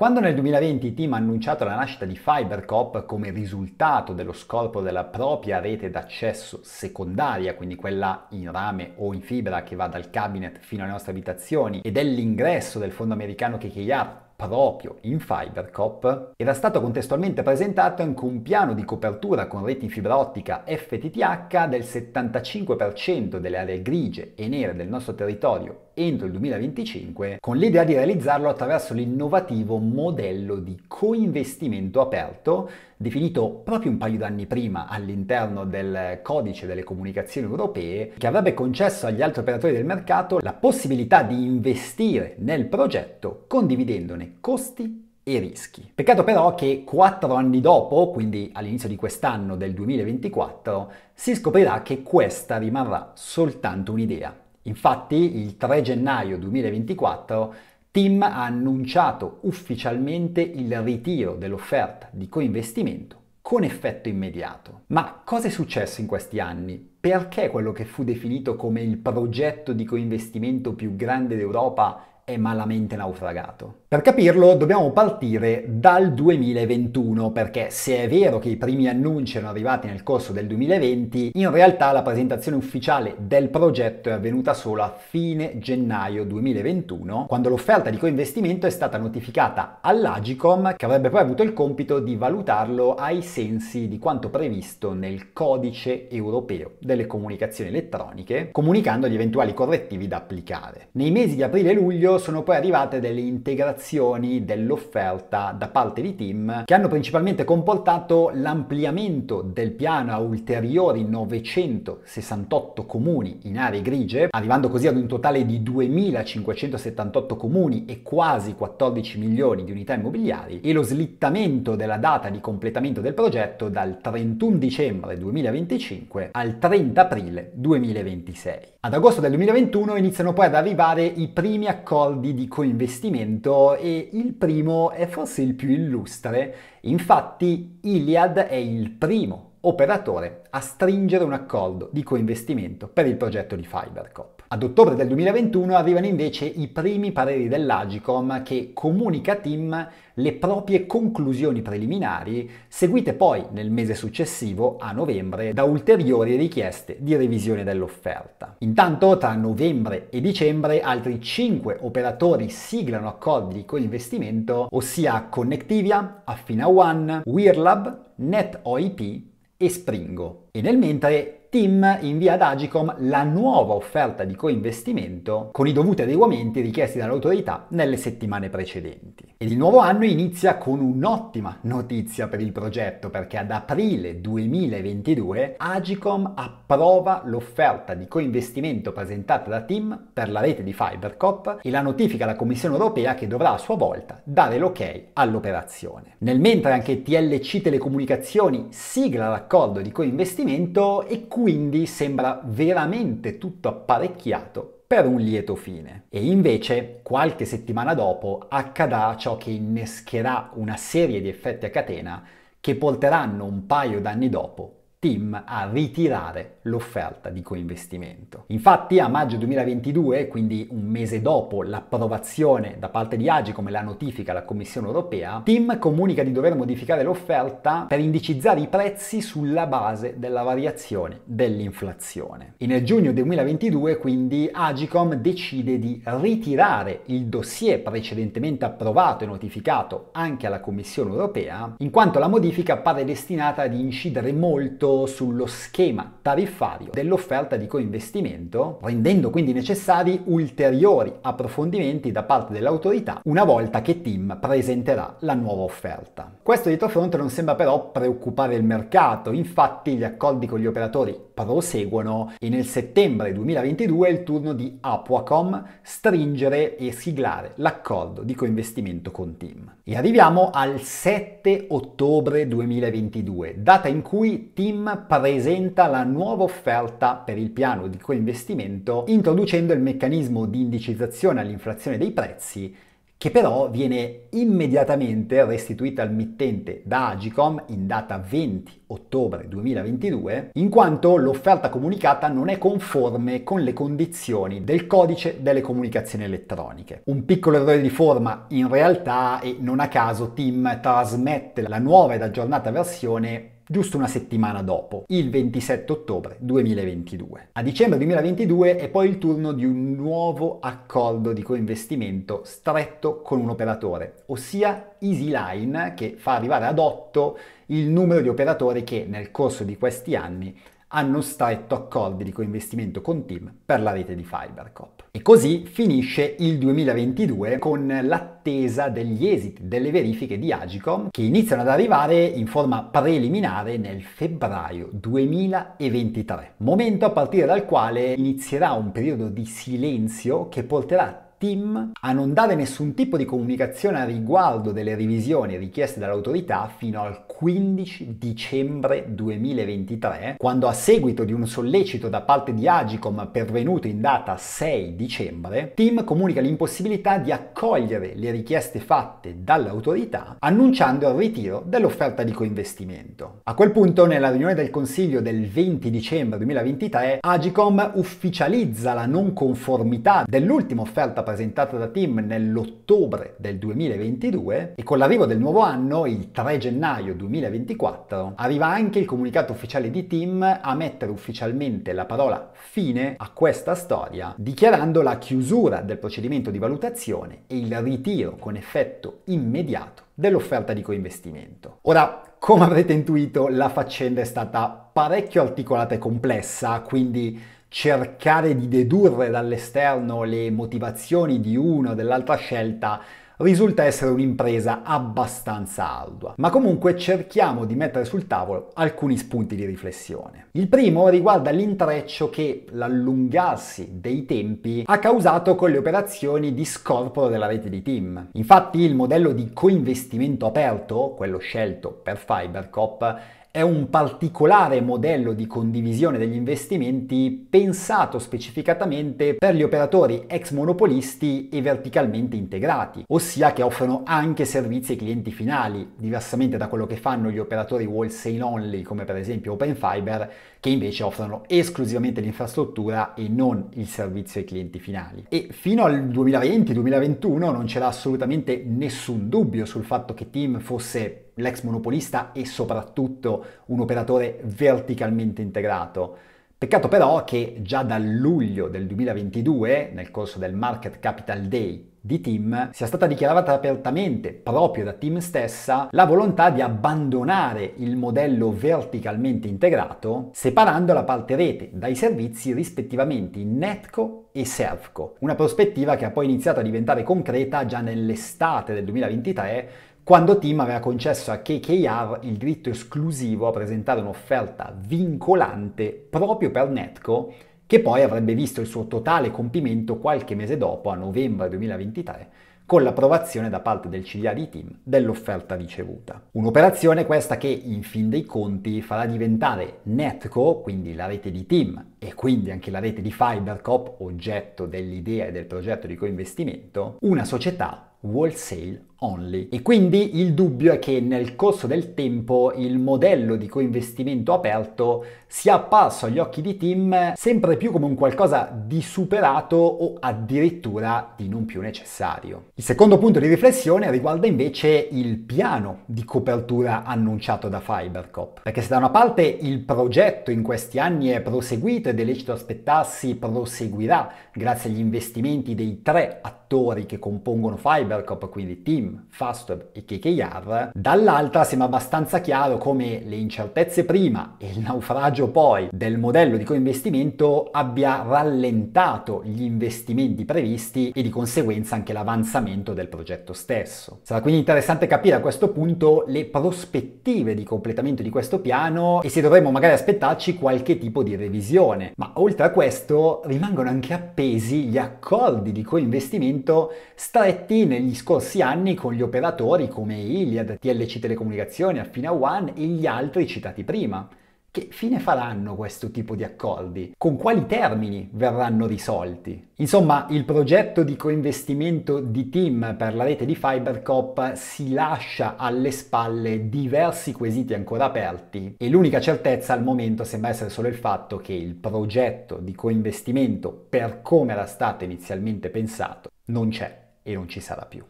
Quando nel 2020 il team ha annunciato la nascita di FiberCop come risultato dello scorporo della propria rete d'accesso secondaria, quindi quella in rame o in fibra che va dal cabinet fino alle nostre abitazioni, e dell'ingresso del fondo americano KKR proprio in FiberCop, era stato contestualmente presentato anche un piano di copertura con reti in fibra ottica FTTH del 75% delle aree grigie e nere del nostro territorio entro il 2025 con l'idea di realizzarlo attraverso l'innovativo modello di coinvestimento aperto definito proprio un paio d'anni prima all'interno del codice delle comunicazioni europee che avrebbe concesso agli altri operatori del mercato la possibilità di investire nel progetto condividendone costi e rischi. Peccato però che quattro anni dopo, quindi all'inizio di quest'anno del 2024, si scoprirà che questa rimarrà soltanto un'idea Infatti il 3 gennaio 2024 Tim ha annunciato ufficialmente il ritiro dell'offerta di coinvestimento con effetto immediato. Ma cosa è successo in questi anni? Perché quello che fu definito come il progetto di coinvestimento più grande d'Europa è malamente naufragato? Per capirlo dobbiamo partire dal 2021 perché se è vero che i primi annunci erano arrivati nel corso del 2020, in realtà la presentazione ufficiale del progetto è avvenuta solo a fine gennaio 2021, quando l'offerta di coinvestimento è stata notificata all'Agicom che avrebbe poi avuto il compito di valutarlo ai sensi di quanto previsto nel codice europeo delle comunicazioni elettroniche, comunicando gli eventuali correttivi da applicare. Nei mesi di aprile e luglio sono poi arrivate delle integrazioni limitazioni dell'offerta da parte di team che hanno principalmente comportato l'ampliamento del piano a ulteriori 968 comuni in aree grigie, arrivando così ad un totale di 2578 comuni e quasi 14 milioni di unità immobiliari e lo slittamento della data di completamento del progetto dal 31 dicembre 2025 al 30 aprile 2026. Ad agosto del 2021 iniziano poi ad arrivare i primi accordi di coinvestimento e il primo è forse il più illustre, infatti Iliad è il primo operatore a stringere un accordo di coinvestimento per il progetto di FiberCo. Ad ottobre del 2021 arrivano invece i primi pareri dell'Agicom che comunica a Tim le proprie conclusioni preliminari, seguite poi nel mese successivo, a novembre, da ulteriori richieste di revisione dell'offerta. Intanto tra novembre e dicembre altri 5 operatori siglano accordi di coinvestimento, ossia Connectivia, Affina One, Weirlab, NetOIP e Springo. E nel mentre TIM invia ad Agicom la nuova offerta di coinvestimento con i dovuti adeguamenti richiesti dall'autorità nelle settimane precedenti. Ed il nuovo anno inizia con un'ottima notizia per il progetto perché ad aprile 2022 Agicom approva l'offerta di coinvestimento presentata da TIM per la rete di FiberCop e la notifica alla Commissione europea che dovrà a sua volta dare l'ok all'operazione. Nel mentre anche TLC Telecomunicazioni sigla l'accordo di coinvestimento e quindi sembra veramente tutto apparecchiato per un lieto fine. E invece, qualche settimana dopo, accadrà ciò che innescherà una serie di effetti a catena che porteranno un paio d'anni dopo TIM a ritirare l'offerta di coinvestimento. Infatti a maggio 2022, quindi un mese dopo l'approvazione da parte di Agi come la notifica alla Commissione europea, TIM comunica di dover modificare l'offerta per indicizzare i prezzi sulla base della variazione dell'inflazione. E nel giugno 2022 quindi Agicom decide di ritirare il dossier precedentemente approvato e notificato anche alla Commissione europea, in quanto la modifica pare destinata ad incidere molto basato sullo schema tariffario dell'offerta di coinvestimento, rendendo quindi necessari ulteriori approfondimenti da parte dell'autorità una volta che TIM presenterà la nuova offerta. Questo dietrofront non sembra però preoccupare il mercato, infatti gli accordi con gli operatori proseguono e nel settembre 2022 è il turno di Aquacom stringere e siglare l'accordo di coinvestimento con TIM. E arriviamo al 7 ottobre 2022, data in cui TIM presenta la nuova offerta per il piano di coinvestimento introducendo il meccanismo di indicizzazione all'inflazione dei prezzi che però viene immediatamente restituita al mittente da Agicom in data 20 ottobre 2022, in quanto l'offerta comunicata non è conforme con le condizioni del codice delle comunicazioni elettroniche. Un piccolo errore di forma in realtà e non a caso Tim trasmette la nuova ed aggiornata versione giusto una settimana dopo, il 27 ottobre 2022. A dicembre 2022 è poi il turno di un nuovo accordo di coinvestimento stretto con un operatore, ossia EasyLine che fa arrivare ad 8 il numero di operatori che nel corso di questi anni hanno stretto accordi di coinvestimento con TIM per la rete di FiberCop. E così finisce il 2022 con l'attesa degli esiti delle verifiche di Agicom che iniziano ad arrivare in forma preliminare nel febbraio 2023, momento a partire dal quale inizierà un periodo di silenzio che porterà team a non dare nessun tipo di comunicazione a riguardo delle revisioni richieste dall'autorità fino al 15 dicembre 2023, quando a seguito di un sollecito da parte di Agicom pervenuto in data 6 dicembre, Tim comunica l'impossibilità di accogliere le richieste fatte dall'autorità annunciando il ritiro dell'offerta di coinvestimento. A quel punto, nella riunione del Consiglio del 20 dicembre 2023, Agicom ufficializza la non conformità dell'ultima offerta presentata da Tim nell'ottobre del 2022 e con l'arrivo del nuovo anno, il 3 gennaio 2024, arriva anche il comunicato ufficiale di Tim a mettere ufficialmente la parola fine a questa storia, dichiarando la chiusura del procedimento di valutazione e il ritiro con effetto immediato dell'offerta di coinvestimento. Ora, come avrete intuito, la faccenda è stata parecchio articolata e complessa, quindi cercare di dedurre dall'esterno le motivazioni di una o dell'altra scelta risulta essere un'impresa abbastanza ardua, ma comunque cerchiamo di mettere sul tavolo alcuni spunti di riflessione. Il primo riguarda l'intreccio che l'allungarsi dei tempi ha causato con le operazioni di scorporo della rete di team. Infatti il modello di coinvestimento aperto, quello scelto per FiberCop, è un particolare modello di condivisione degli investimenti pensato specificatamente per gli operatori ex monopolisti e verticalmente integrati, ossia che offrono anche servizi ai clienti finali, diversamente da quello che fanno gli operatori wholesale only come per esempio Open Fiber, che invece offrono esclusivamente l'infrastruttura e non il servizio ai clienti finali. E fino al 2020-2021 non c'era assolutamente nessun dubbio sul fatto che Team fosse l'ex monopolista e soprattutto un operatore verticalmente integrato. Peccato però che già dal luglio del 2022, nel corso del Market Capital Day di Tim, sia stata dichiarata apertamente, proprio da Tim stessa, la volontà di abbandonare il modello verticalmente integrato, separando la parte rete dai servizi rispettivamente in Netco e Servco. Una prospettiva che ha poi iniziato a diventare concreta già nell'estate del 2023, quando Tim aveva concesso a KKR il diritto esclusivo a presentare un'offerta vincolante proprio per Netco, che poi avrebbe visto il suo totale compimento qualche mese dopo, a novembre 2023, con l'approvazione da parte del CDA di Tim dell'offerta ricevuta. Un'operazione questa che in fin dei conti farà diventare Netco, quindi la rete di Tim e quindi anche la rete di FiberCop, oggetto dell'idea e del progetto di coinvestimento, una società wholesale only. E quindi il dubbio è che nel corso del tempo il modello di coinvestimento aperto sia apparso agli occhi di Tim sempre più come un qualcosa di superato o addirittura di non più necessario. Il secondo punto di riflessione riguarda invece il piano di copertura annunciato da Fibercop, perché se da una parte il progetto in questi anni è proseguito ed è lecito aspettarsi proseguirà grazie agli investimenti dei tre attori che compongono Fibercop, quindi Tim, Kim, Fastov e KKR, dall'altra sembra abbastanza chiaro come le incertezze prima e il naufragio poi del modello di coinvestimento abbia rallentato gli investimenti previsti e di conseguenza anche l'avanzamento del progetto stesso. Sarà quindi interessante capire a questo punto le prospettive di completamento di questo piano e se dovremmo magari aspettarci qualche tipo di revisione. Ma oltre a questo rimangono anche appesi gli accordi di coinvestimento stretti negli scorsi anni con gli operatori come Iliad, TLC Telecomunicazioni, Affina One e gli altri citati prima. Che fine faranno questo tipo di accordi? Con quali termini verranno risolti? Insomma, il progetto di coinvestimento di TIM per la rete di FiberCop si lascia alle spalle diversi quesiti ancora aperti e l'unica certezza al momento sembra essere solo il fatto che il progetto di coinvestimento per come era stato inizialmente pensato non c'è e non ci sarà più.